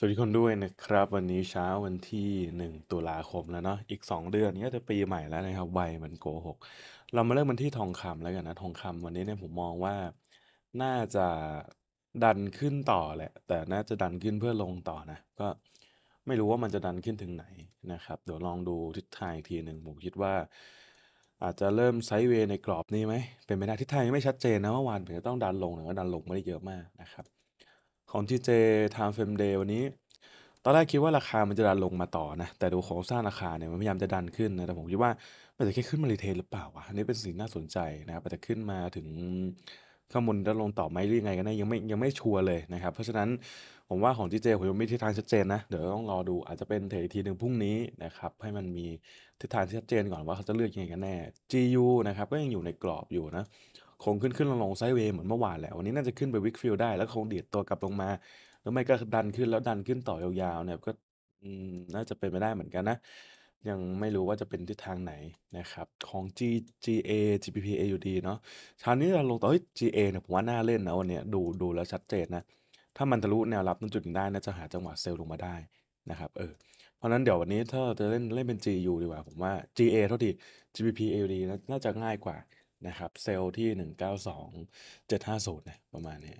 สวัสดีคนด้วยนะครับวันนี้เช้าวันที่ 1 ตุลาคมแล้วเนาะอีก 2 เดือนนี้จะปีใหม่แล้วนะครับไวมันโกหก เรามาเริ่มมันที่ทองคำแล้วกันนะทองคำวันนี้เนี่ยผมมองว่าน่าจะดันขึ้นต่อแหละ แต่น่าจะดันขึ้นเพื่อลงต่อนะก็ไม่รู้ว่ามันจะดันขึ้นถึงไหนนะครับเดี๋ยวลองดูทิศทางอีกทีหนึ่งผมคิดว่า อาจจะเริ่มไซด์เวย์ในกรอบนี้ไหมเป็นไปได้ทิศทางไม่ชัดเจนนะเมื่อวานผมจะต้องดันลงแต่กดันลงไม่ได้เยอะมากนะครับของ TJ Time Frame Day วันนี้ ตอนแรกคิดว่าราคามันจะดันลงมาต่อนะ แต่ดูโครงสร้างราคาเนี่ยมันพยายามจะดันขึ้นนะ แต่ผมคิดว่า มันจะแค่ขึ้นมารีเทนหรือเปล่าวะอันนี้เป็นสิ่งน่าสนใจนะครับจะขึ้นมาถึงข้างบนแล้ลงต่อไหมหรือยังไงกันแน่ยังไม่ยังไม่ชัวร์เลยนะครับ เพราะฉะนั้นผมว่าของ TJ ผมยังไม่ทิศทางชัดเจนนะ เดี๋ยวต้องรอดูอาจจะเป็นเทรีทีหนึ่งพรุ่งนี้นะครับ ให้มันมีทิศทางที่ชัดเจนก่อนว่าเขาจะเลือกยังไงกันแน่ GU นะครับก็ยังอยู่ในกรอบอยู่นะคงขึ้นขึ้นลงลงไซด์เวย์เหมือนเมื่อวานแล้ววันนี้น่าจะขึ้นไปวิกฟิลได้แล้วคงเดียดตัวกลับลงมาแล้วไม่ก็ดันขึ้นแล้วดันขึ้นต่อยาวๆเนี่ยก็น่าจะเป็นไปได้เหมือนกันนะ ยังไม่รู้ว่าจะเป็นทิศทางไหนนะครับ ของ G G A G P P A U D เนาะชาานี้เราลงต่อเฮ้ย G A เนี่ยผมว่าน่าเล่นนะวันนี้ดูดูแล้วชัดเจนนะถ้ามันทะลุแนวรับตรงจุดนี้ได้น่าจะหาจังหวะเซลล์ลงมาได้นะครับ เออเพราะนั้นเดี๋ยววันนี้ถ้าจะเล่นเล่นเป็น GU ดีกว่า ผมว่า GA เท่าที่ g p p AUD น่าจะง่ายกว่านะครับเซลล์ที่ 192 750เนะประมาณนี้